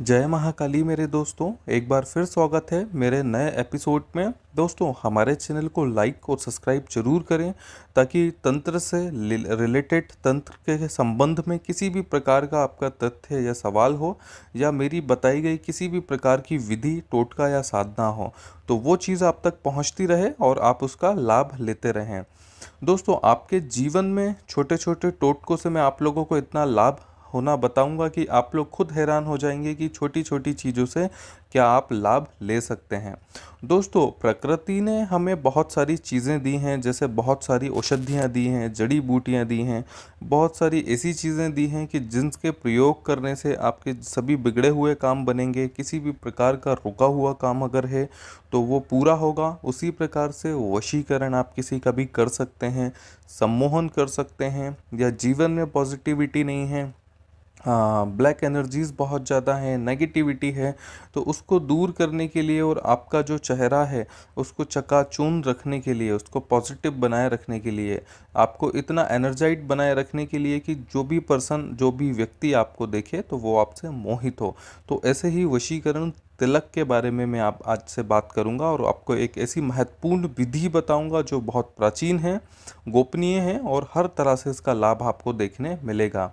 जय महाकाली मेरे दोस्तों एक बार फिर स्वागत है मेरे नए एपिसोड में दोस्तों हमारे चैनल को लाइक और सब्सक्राइब जरूर करें ताकि तंत्र से रिलेटेड तंत्र के संबंध में किसी भी प्रकार का आपका तथ्य या सवाल हो या मेरी बताई गई किसी भी प्रकार की विधि टोटका या साधना हो तो वो चीज़ आप तक पहुँचती रहे और आप उसका लाभ लेते रहें दोस्तों आपके जीवन में छोटे छोटे टोटकों से मैं आप लोगों को इतना लाभ होना बताऊंगा कि आप लोग खुद हैरान हो जाएंगे कि छोटी छोटी चीज़ों से क्या आप लाभ ले सकते हैं दोस्तों प्रकृति ने हमें बहुत सारी चीज़ें दी हैं जैसे बहुत सारी औषधियाँ दी हैं जड़ी बूटियाँ दी हैं बहुत सारी ऐसी चीज़ें दी हैं कि जिनके प्रयोग करने से आपके सभी बिगड़े हुए काम बनेंगे किसी भी प्रकार का रुका हुआ काम अगर है तो वो पूरा होगा उसी प्रकार से वशीकरण आप किसी का भी कर सकते हैं सम्मोहन कर सकते हैं या जीवन में पॉजिटिविटी नहीं है ब्लैक एनर्जीज़ बहुत ज़्यादा हैं नेगेटिविटी है तो उसको दूर करने के लिए और आपका जो चेहरा है उसको चकाचून रखने के लिए उसको पॉजिटिव बनाए रखने के लिए आपको इतना एनर्जाइट बनाए रखने के लिए कि जो भी पर्सन जो भी व्यक्ति आपको देखे तो वो आपसे मोहित हो तो ऐसे ही वशीकरण तिलक के बारे में मैं आप आज से बात करूंगा और आपको एक ऐसी महत्वपूर्ण विधि बताऊंगा जो बहुत प्राचीन है गोपनीय है और हर तरह से इसका लाभ आपको देखने मिलेगा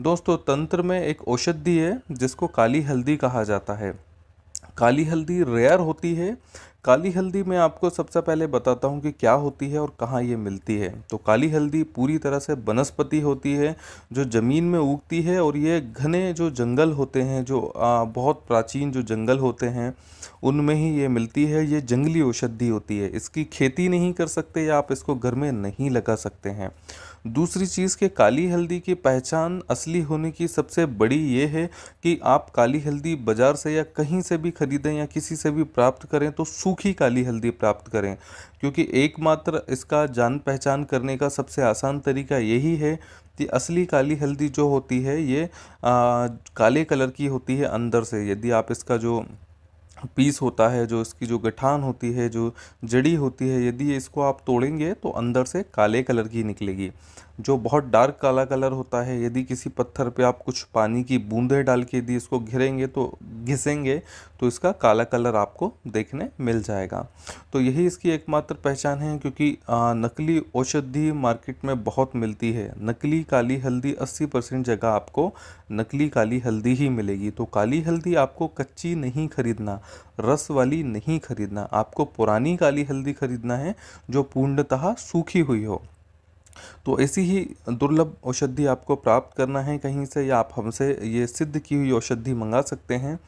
दोस्तों तंत्र में एक औषधि है जिसको काली हल्दी कहा जाता है काली हल्दी रेयर होती है काली हल्दी मैं आपको सबसे पहले बताता हूँ कि क्या होती है और कहाँ ये मिलती है तो काली हल्दी पूरी तरह से वनस्पति होती है जो ज़मीन में उगती है और ये घने जो जंगल होते हैं जो आ, बहुत प्राचीन जो जंगल होते हैं उनमें ही ये मिलती है ये जंगली औषधि होती है इसकी खेती नहीं कर सकते या आप इसको घर में नहीं लगा सकते हैं दूसरी चीज़ कि काली हल्दी की पहचान असली होने की सबसे बड़ी ये है कि आप काली हल्दी बाज़ार से या कहीं से भी ख़रीदें या किसी से भी प्राप्त करें तो सूखी काली हल्दी प्राप्त करें क्योंकि एकमात्र इसका जान पहचान करने का सबसे आसान तरीका यही है कि असली काली हल्दी जो होती है ये आ, काले कलर की होती है अंदर से यदि आप इसका जो पीस होता है जो इसकी जो गठान होती है जो जड़ी होती है यदि इसको आप तोड़ेंगे तो अंदर से काले कलर की निकलेगी जो बहुत डार्क काला कलर होता है यदि किसी पत्थर पे आप कुछ पानी की बूंदें डाल के यदि इसको घिरेंगे तो घिसेंगे तो इसका काला कलर आपको देखने मिल जाएगा तो यही इसकी एकमात्र पहचान है क्योंकि नकली औषधि मार्केट में बहुत मिलती है नकली काली हल्दी 80 परसेंट जगह आपको नकली काली हल्दी ही मिलेगी तो काली हल्दी आपको कच्ची नहीं खरीदना रस वाली नहीं खरीदना आपको पुरानी काली हल्दी खरीदना है जो पूर्णतः सूखी हुई हो तो ऐसी ही दुर्लभ औषधि आपको प्राप्त करना है कहीं से या आप हमसे ये सिद्ध की हुई औषधि मंगा सकते हैं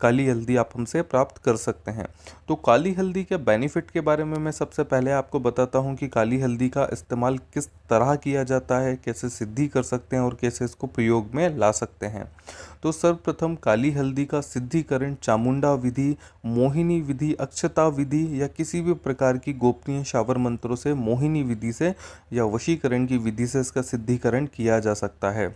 काली हल्दी आप हमसे प्राप्त कर सकते हैं तो काली हल्दी के बेनिफिट के बारे में मैं सबसे पहले आपको बताता हूँ कि काली हल्दी का इस्तेमाल किस तरह किया जाता है कैसे सिद्धि कर सकते हैं और कैसे इसको प्रयोग में ला सकते हैं तो सर्वप्रथम काली हल्दी का सिद्धिकरण चामुंडा विधि मोहिनी विधि अक्षता विधि या किसी भी प्रकार की गोपनीय शावर मंत्रों से मोहिनी विधि से या वशी शुद्धिकरण की विधि से इसका सिद्धिकरण किया जा सकता है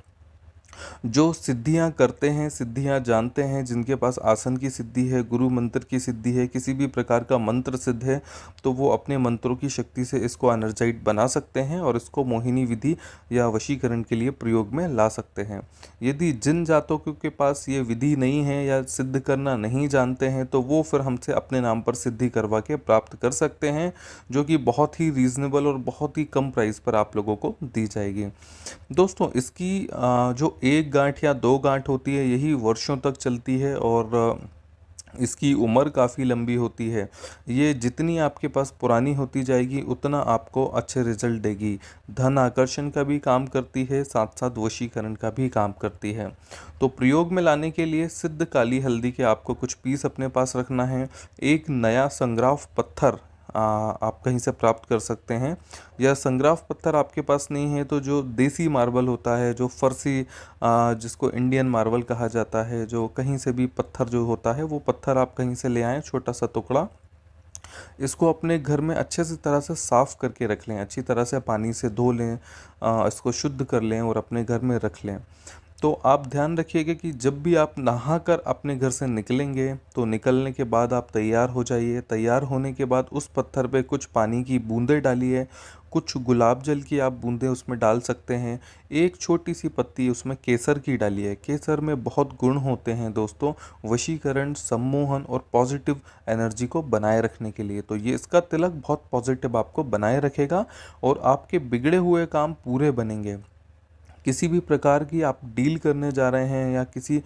जो सिद्धियां करते हैं सिद्धियां जानते हैं जिनके पास आसन की सिद्धि है गुरु मंत्र की सिद्धि है किसी भी प्रकार का मंत्र सिद्ध है तो वो अपने मंत्रों की शक्ति से इसको एनर्जाइट बना सकते हैं और इसको मोहिनी विधि या वशीकरण के लिए प्रयोग में ला सकते हैं यदि जिन जातकों के पास ये विधि नहीं है या सिद्ध करना नहीं जानते हैं तो वो फिर हमसे अपने नाम पर सिद्धि करवा के प्राप्त कर सकते हैं जो कि बहुत ही रीज़नेबल और बहुत ही कम प्राइस पर आप लोगों को दी जाएगी दोस्तों इसकी जो एक गांठ या दो गांठ होती है यही वर्षों तक चलती है और इसकी उम्र काफ़ी लंबी होती है ये जितनी आपके पास पुरानी होती जाएगी उतना आपको अच्छे रिजल्ट देगी धन आकर्षण का भी काम करती है साथ साथ वशीकरण का भी काम करती है तो प्रयोग में लाने के लिए सिद्ध काली हल्दी के आपको कुछ पीस अपने पास रखना है एक नया संग्राफ पत्थर आप कहीं से प्राप्त कर सकते हैं या संग्राफ पत्थर आपके पास नहीं है तो जो देसी मार्बल होता है जो फर्सी जिसको इंडियन मार्बल कहा जाता है जो कहीं से भी पत्थर जो होता है वो पत्थर आप कहीं से ले आएँ छोटा सा टुकड़ा इसको अपने घर में अच्छे से तरह से साफ़ करके रख लें अच्छी तरह से पानी से धो लें इसको शुद्ध कर लें और अपने घर में रख लें तो आप ध्यान रखिएगा कि जब भी आप नहा कर अपने घर से निकलेंगे तो निकलने के बाद आप तैयार हो जाइए तैयार होने के बाद उस पत्थर पे कुछ पानी की बूंदें डालिए कुछ गुलाब जल की आप बूंदें उसमें डाल सकते हैं एक छोटी सी पत्ती उसमें केसर की डालिए केसर में बहुत गुण होते हैं दोस्तों वशीकरण सम्मोहन और पॉजिटिव एनर्जी को बनाए रखने के लिए तो ये इसका तिलक बहुत पॉजिटिव आपको बनाए रखेगा और आपके बिगड़े हुए काम पूरे बनेंगे किसी भी प्रकार की आप डील करने जा रहे हैं या किसी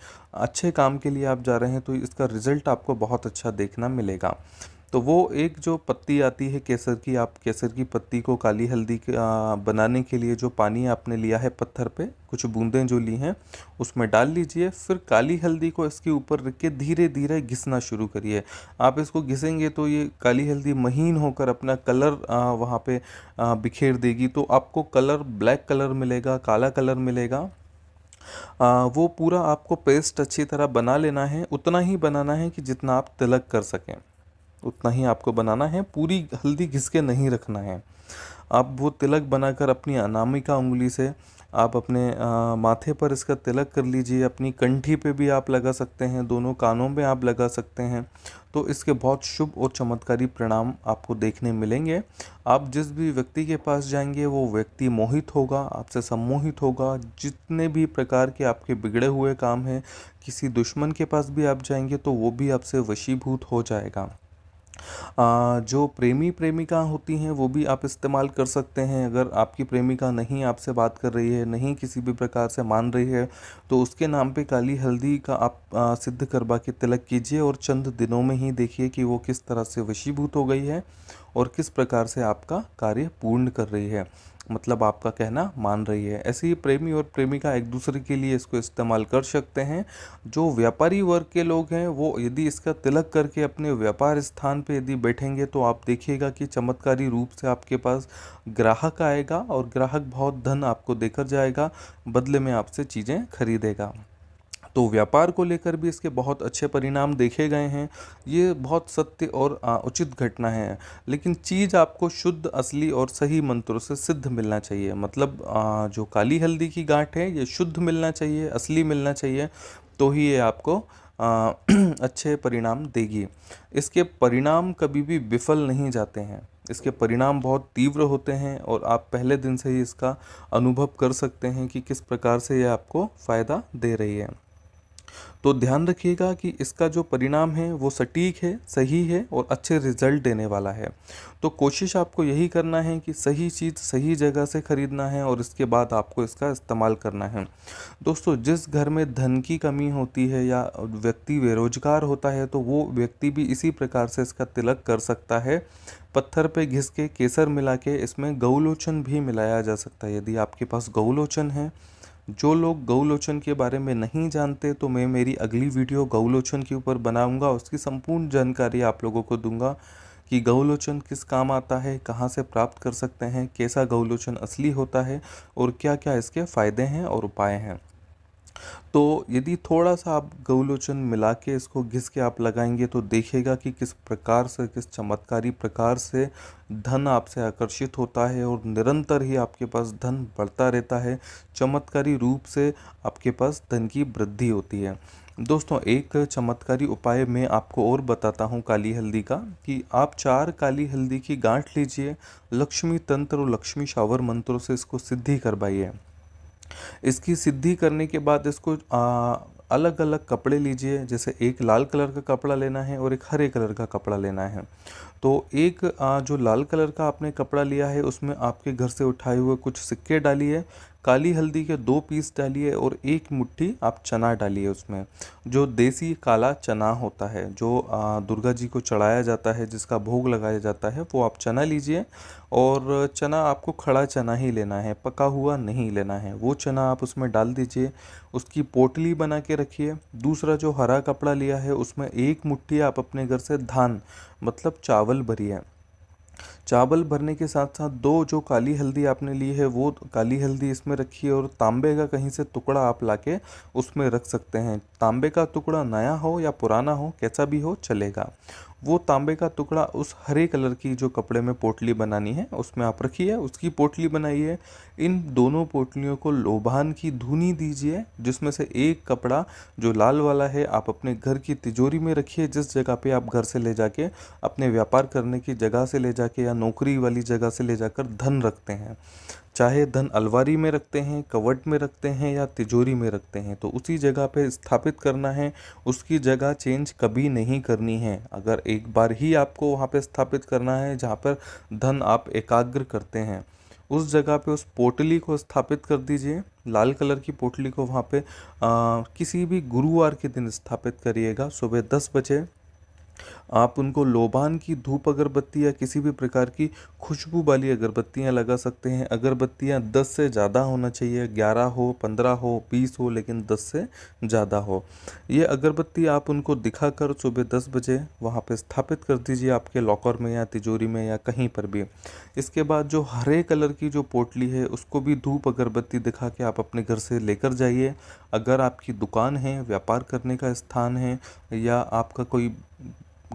अच्छे काम के लिए आप जा रहे हैं तो इसका रिज़ल्ट आपको बहुत अच्छा देखना मिलेगा तो वो एक जो पत्ती आती है केसर की आप केसर की पत्ती को काली हल्दी बनाने के लिए जो पानी आपने लिया है पत्थर पे कुछ बूंदें जो ली हैं उसमें डाल लीजिए फिर काली हल्दी को इसके ऊपर रख के धीरे धीरे घिसना शुरू करिए आप इसको घिसेंगे तो ये काली हल्दी महीन होकर अपना कलर वहाँ पे बिखेर देगी तो आपको कलर ब्लैक कलर मिलेगा काला कलर मिलेगा आ, वो पूरा आपको पेस्ट अच्छी तरह बना लेना है उतना ही बनाना है कि जितना आप तिलक कर सकें उतना ही आपको बनाना है पूरी हल्दी घिस के नहीं रखना है आप वो तिलक बनाकर अपनी अनामिका उंगली से आप अपने आ, माथे पर इसका तिलक कर लीजिए अपनी कंठी पे भी आप लगा सकते हैं दोनों कानों में आप लगा सकते हैं तो इसके बहुत शुभ और चमत्कारी परिणाम आपको देखने मिलेंगे आप जिस भी व्यक्ति के पास जाएंगे वो व्यक्ति मोहित होगा आपसे सम्मोहित होगा जितने भी प्रकार के आपके बिगड़े हुए काम हैं किसी दुश्मन के पास भी आप जाएंगे तो वो भी आपसे वशीभूत हो जाएगा जो प्रेमी प्रेमिका होती हैं वो भी आप इस्तेमाल कर सकते हैं अगर आपकी प्रेमिका नहीं आपसे बात कर रही है नहीं किसी भी प्रकार से मान रही है तो उसके नाम पे काली हल्दी का आप सिद्ध करवा के तिलक कीजिए और चंद दिनों में ही देखिए कि वो किस तरह से वशीभूत हो गई है और किस प्रकार से आपका कार्य पूर्ण कर रही है मतलब आपका कहना मान रही है ऐसे ही प्रेमी और प्रेमिका एक दूसरे के लिए इसको इस्तेमाल कर सकते हैं जो व्यापारी वर्ग के लोग हैं वो यदि इसका तिलक करके अपने व्यापार स्थान पे यदि बैठेंगे तो आप देखिएगा कि चमत्कारी रूप से आपके पास ग्राहक आएगा और ग्राहक बहुत धन आपको देकर जाएगा बदले में आपसे चीज़ें खरीदेगा तो व्यापार को लेकर भी इसके बहुत अच्छे परिणाम देखे गए हैं ये बहुत सत्य और उचित घटना है लेकिन चीज़ आपको शुद्ध असली और सही मंत्रों से सिद्ध मिलना चाहिए मतलब जो काली हल्दी की गांठ है ये शुद्ध मिलना चाहिए असली मिलना चाहिए तो ही ये आपको आ, अच्छे परिणाम देगी इसके परिणाम कभी भी विफल नहीं जाते हैं इसके परिणाम बहुत तीव्र होते हैं और आप पहले दिन से ही इसका अनुभव कर सकते हैं कि किस प्रकार से ये आपको फ़ायदा दे रही है तो ध्यान रखिएगा कि इसका जो परिणाम है वो सटीक है सही है और अच्छे रिजल्ट देने वाला है तो कोशिश आपको यही करना है कि सही चीज़ सही जगह से ख़रीदना है और इसके बाद आपको इसका इस्तेमाल करना है दोस्तों जिस घर में धन की कमी होती है या व्यक्ति बेरोजगार होता है तो वो व्यक्ति भी इसी प्रकार से इसका तिलक कर सकता है पत्थर पे घिस के केसर मिला के इसमें गौलोचन भी मिलाया जा सकता है यदि आपके पास गौलोचन है जो लोग गौलोचन के बारे में नहीं जानते तो मैं मेरी अगली वीडियो गौलोचन के ऊपर बनाऊंगा उसकी संपूर्ण जानकारी आप लोगों को दूंगा कि गौलोचन किस काम आता है कहाँ से प्राप्त कर सकते हैं कैसा गौलोचन असली होता है और क्या क्या इसके फ़ायदे हैं और उपाय हैं तो यदि थोड़ा सा आप गौलोचन मिला के इसको घिस के आप लगाएंगे तो देखेगा कि किस प्रकार से किस चमत्कारी प्रकार से धन आपसे आकर्षित होता है और निरंतर ही आपके पास धन बढ़ता रहता है चमत्कारी रूप से आपके पास धन की वृद्धि होती है दोस्तों एक चमत्कारी उपाय मैं आपको और बताता हूँ काली हल्दी का कि आप चार काली हल्दी की गांठ लीजिए लक्ष्मी तंत्र और लक्ष्मी शावर मंत्रों से इसको सिद्धि करवाइए इसकी सिद्धि करने के बाद इसको आ, अलग अलग कपड़े लीजिए जैसे एक लाल कलर का कपड़ा लेना है और एक हरे कलर का कपड़ा लेना है तो एक जो लाल कलर का आपने कपड़ा लिया है उसमें आपके घर से उठाए हुए कुछ सिक्के डालिए काली हल्दी के दो पीस डालिए और एक मुट्ठी आप चना डालिए उसमें जो देसी काला चना होता है जो दुर्गा जी को चढ़ाया जाता है जिसका भोग लगाया जाता है वो आप चना लीजिए और चना आपको खड़ा चना ही लेना है पका हुआ नहीं लेना है वो चना आप उसमें डाल दीजिए उसकी पोटली बना के रखिए दूसरा जो हरा कपड़ा लिया है उसमें एक मुट्ठी आप अपने घर से धान मतलब चावल भरिए चावल भरने के साथ साथ दो जो काली हल्दी आपने ली है वो काली हल्दी इसमें रखिए और तांबे का कहीं से टुकड़ा आप लाके उसमें रख सकते हैं तांबे का टुकड़ा नया हो या पुराना हो कैसा भी हो चलेगा वो तांबे का टुकड़ा उस हरे कलर की जो कपड़े में पोटली बनानी है उसमें आप रखिए उसकी पोटली बनाइए इन दोनों पोटलियों को लोभान की धुनी दीजिए जिसमें से एक कपड़ा जो लाल वाला है आप अपने घर की तिजोरी में रखिए जिस जगह पे आप घर से ले जाके अपने व्यापार करने की जगह से ले जाके या नौकरी वाली जगह से ले जाकर धन रखते हैं चाहे धन अलवारी में रखते हैं कवट में रखते हैं या तिजोरी में रखते हैं तो उसी जगह पे स्थापित करना है उसकी जगह चेंज कभी नहीं करनी है अगर एक बार ही आपको वहाँ पे स्थापित करना है जहाँ पर धन आप एकाग्र करते हैं उस जगह पे उस पोटली को स्थापित कर दीजिए लाल कलर की पोटली को वहाँ पे आ, किसी भी गुरुवार के दिन स्थापित करिएगा सुबह दस बजे आप उनको लोबान की धूप अगरबत्ती या किसी भी प्रकार की खुशबू वाली अगरबत्तियाँ लगा सकते हैं अगरबत्तियाँ दस से ज़्यादा होना चाहिए ग्यारह हो पंद्रह हो बीस हो लेकिन दस से ज़्यादा हो ये अगरबत्ती आप उनको दिखा कर सुबह दस बजे वहाँ पर स्थापित कर दीजिए आपके लॉकर में या तिजोरी में या कहीं पर भी इसके बाद जो हरे कलर की जो पोटली है उसको भी धूप अगरबत्ती दिखा के आप अपने घर से लेकर जाइए अगर आपकी दुकान है व्यापार करने का स्थान है या आपका कोई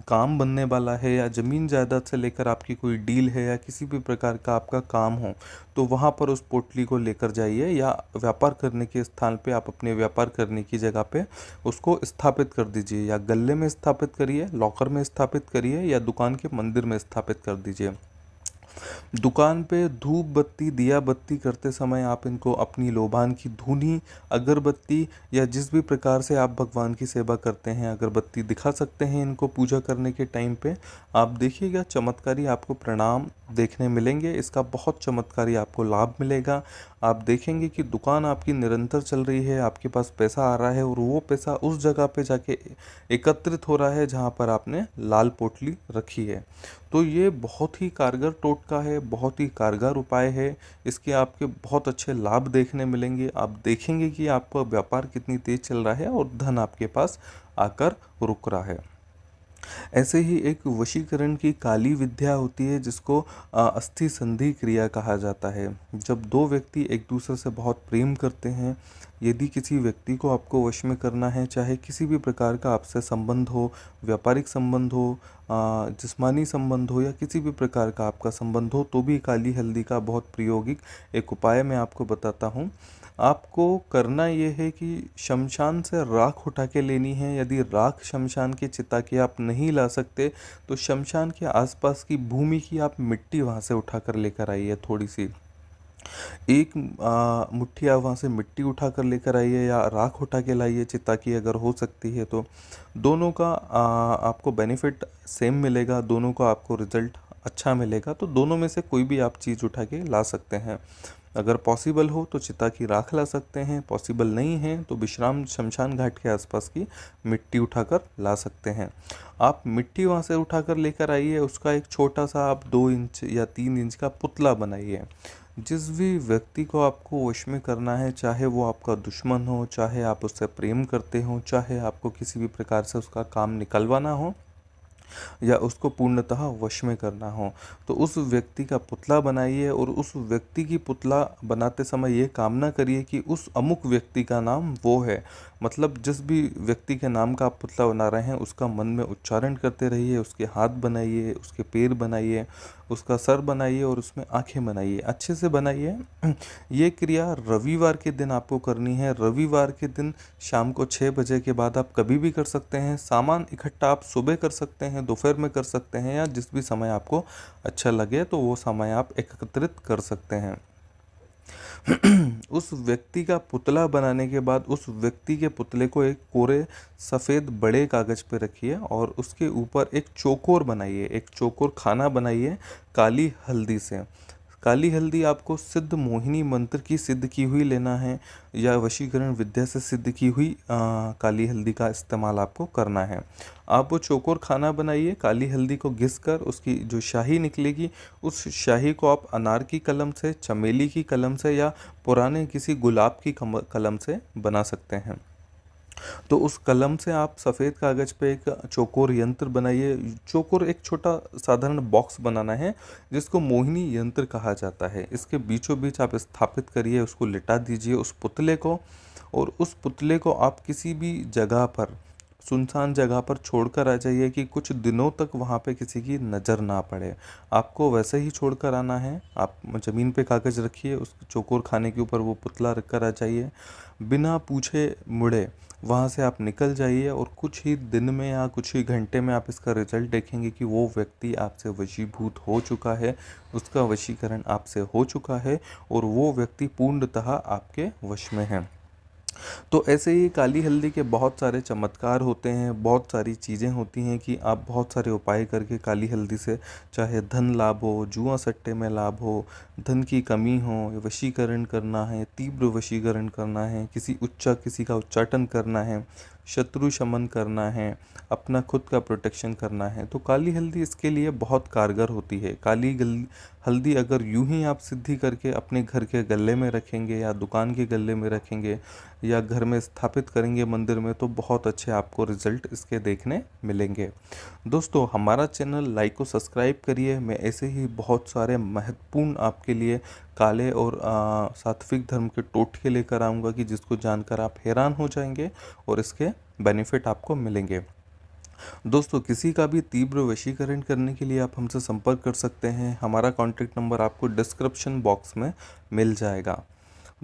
काम बनने वाला है या ज़मीन जायदाद से लेकर आपकी कोई डील है या किसी भी प्रकार का आपका काम हो तो वहाँ पर उस पोटली को लेकर जाइए या व्यापार करने के स्थान पे आप अपने व्यापार करने की जगह पे उसको स्थापित कर दीजिए या गले में स्थापित करिए लॉकर में स्थापित करिए या दुकान के मंदिर में स्थापित कर दीजिए दुकान पे धूप बत्ती दिया बत्ती करते समय आप इनको अपनी लोभान की धुनी अगरबत्ती या जिस भी प्रकार से आप भगवान की सेवा करते हैं अगरबत्ती दिखा सकते हैं इनको पूजा करने के टाइम पे आप देखिएगा चमत्कारी आपको प्रणाम देखने मिलेंगे इसका बहुत चमत्कारी आपको लाभ मिलेगा आप देखेंगे कि दुकान आपकी निरंतर चल रही है आपके पास पैसा आ रहा है और वो पैसा उस जगह पे जाके एकत्रित हो रहा है जहाँ पर आपने लाल पोटली रखी है तो ये बहुत ही कारगर टोटका है है बहुत ही कारगर उपाय है इसके आपके बहुत अच्छे लाभ देखने मिलेंगे आप देखेंगे कि आपका व्यापार कितनी तेज़ चल रहा है और धन आपके पास आकर रुक रहा है ऐसे ही एक वशीकरण की काली विद्या होती है जिसको अस्थि संधि क्रिया कहा जाता है जब दो व्यक्ति एक दूसरे से बहुत प्रेम करते हैं यदि किसी व्यक्ति को आपको वश में करना है चाहे किसी भी प्रकार का आपसे संबंध हो व्यापारिक संबंध हो जिस्मानी संबंध हो या किसी भी प्रकार का आपका संबंध हो तो भी काली हल्दी का बहुत प्रयोगिक एक उपाय मैं आपको बताता हूँ आपको करना ये है कि शमशान से राख उठा के लेनी है यदि राख शमशान के चिता की आप नहीं ला सकते तो शमशान के आसपास की भूमि की आप मिट्टी वहाँ से उठा कर लेकर आइए थोड़ी सी एक मुट्ठी आप वहाँ से मिट्टी उठा कर लेकर आइए या राख उठा के लाइए चिता की अगर हो सकती है तो दोनों का आपको बेनिफिट सेम मिलेगा दोनों का आपको रिजल्ट अच्छा मिलेगा तो दोनों में से कोई भी आप चीज़ उठा के ला सकते हैं अगर पॉसिबल हो तो चिता की राख ला सकते हैं पॉसिबल नहीं है तो विश्राम शमशान घाट के आसपास की मिट्टी उठाकर ला सकते हैं आप मिट्टी वहाँ से उठाकर लेकर आइए उसका एक छोटा सा आप दो इंच या तीन इंच का पुतला बनाइए जिस भी व्यक्ति को आपको वश में करना है चाहे वो आपका दुश्मन हो चाहे आप उससे प्रेम करते हो चाहे आपको किसी भी प्रकार से उसका काम निकलवाना हो या उसको पूर्णतः वश में करना हो तो उस व्यक्ति का पुतला बनाइए और उस व्यक्ति की पुतला बनाते समय ये कामना करिए कि उस अमुक व्यक्ति का नाम वो है मतलब जिस भी व्यक्ति के नाम का आप पुतला बना रहे हैं उसका मन में उच्चारण करते रहिए उसके हाथ बनाइए उसके पैर बनाइए उसका सर बनाइए और उसमें आंखें बनाइए अच्छे से बनाइए ये क्रिया रविवार के दिन आपको करनी है रविवार के दिन शाम को छः बजे के बाद आप कभी भी कर सकते हैं सामान इकट्ठा आप सुबह कर सकते हैं दोपहर में कर सकते हैं या जिस भी समय आपको अच्छा लगे तो वो समय आप एकत्रित कर सकते हैं उस व्यक्ति का पुतला बनाने के बाद उस व्यक्ति के पुतले को एक कोरे सफ़ेद बड़े कागज़ पर रखिए और उसके ऊपर एक चोकोर बनाइए एक चोकोर खाना बनाइए काली हल्दी से काली हल्दी आपको सिद्ध मोहिनी मंत्र की सिद्ध की हुई लेना है या वशीकरण विद्या से सिद्ध की हुई आ, काली हल्दी का इस्तेमाल आपको करना है आप वो चोकोर खाना बनाइए काली हल्दी को घिस कर उसकी जो शाही निकलेगी उस शाही को आप अनार की कलम से चमेली की कलम से या पुराने किसी गुलाब की कलम से बना सकते हैं तो उस कलम से आप सफ़ेद कागज़ पे एक चौकोर यंत्र बनाइए चौकोर एक छोटा साधारण बॉक्स बनाना है जिसको मोहिनी यंत्र कहा जाता है इसके बीचों बीच आप स्थापित करिए उसको लिटा दीजिए उस पुतले को और उस पुतले को आप किसी भी जगह पर सुनसान जगह पर छोड़कर आ जाइए कि कुछ दिनों तक वहाँ पे किसी की नज़र ना पड़े आपको वैसे ही छोड़कर आना है आप ज़मीन पे कागज़ रखिए उस चोकोर खाने के ऊपर वो पुतला रख कर आ जाइए बिना पूछे मुड़े वहाँ से आप निकल जाइए और कुछ ही दिन में या कुछ ही घंटे में आप इसका रिजल्ट देखेंगे कि वो व्यक्ति आपसे वशीभूत हो चुका है उसका वशीकरण आपसे हो चुका है और वो व्यक्ति पूर्णतः आपके वश में है तो ऐसे ही काली हल्दी के बहुत सारे चमत्कार होते हैं बहुत सारी चीज़ें होती हैं कि आप बहुत सारे उपाय करके काली हल्दी से चाहे धन लाभ हो जुआ सट्टे में लाभ हो धन की कमी हो वशीकरण करना है तीव्र वशीकरण करना है किसी उच्चा किसी का उच्चाटन करना है शत्रु शमन करना है अपना खुद का प्रोटेक्शन करना है तो काली हल्दी इसके लिए बहुत कारगर होती है काली हल्दी अगर यूं ही आप सिद्धि करके अपने घर के गले में रखेंगे या दुकान के गले में रखेंगे या घर में स्थापित करेंगे मंदिर में तो बहुत अच्छे आपको रिजल्ट इसके देखने मिलेंगे दोस्तों हमारा चैनल लाइक को सब्सक्राइब करिए मैं ऐसे ही बहुत सारे महत्वपूर्ण आपके लिए काले और सात्विक धर्म के टोटके लेकर आऊँगा कि जिसको जानकर आप हैरान हो जाएंगे और इसके बेनिफिट आपको मिलेंगे दोस्तों किसी का भी तीव्र वशीकरण करने के लिए आप हमसे संपर्क कर सकते हैं हमारा कॉन्टैक्ट नंबर आपको डिस्क्रिप्शन बॉक्स में मिल जाएगा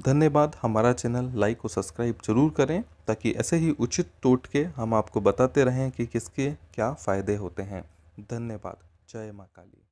धन्यवाद हमारा चैनल लाइक और सब्सक्राइब जरूर करें ताकि ऐसे ही उचित टोट के हम आपको बताते रहें कि किसके क्या फ़ायदे होते हैं धन्यवाद जय माँ काली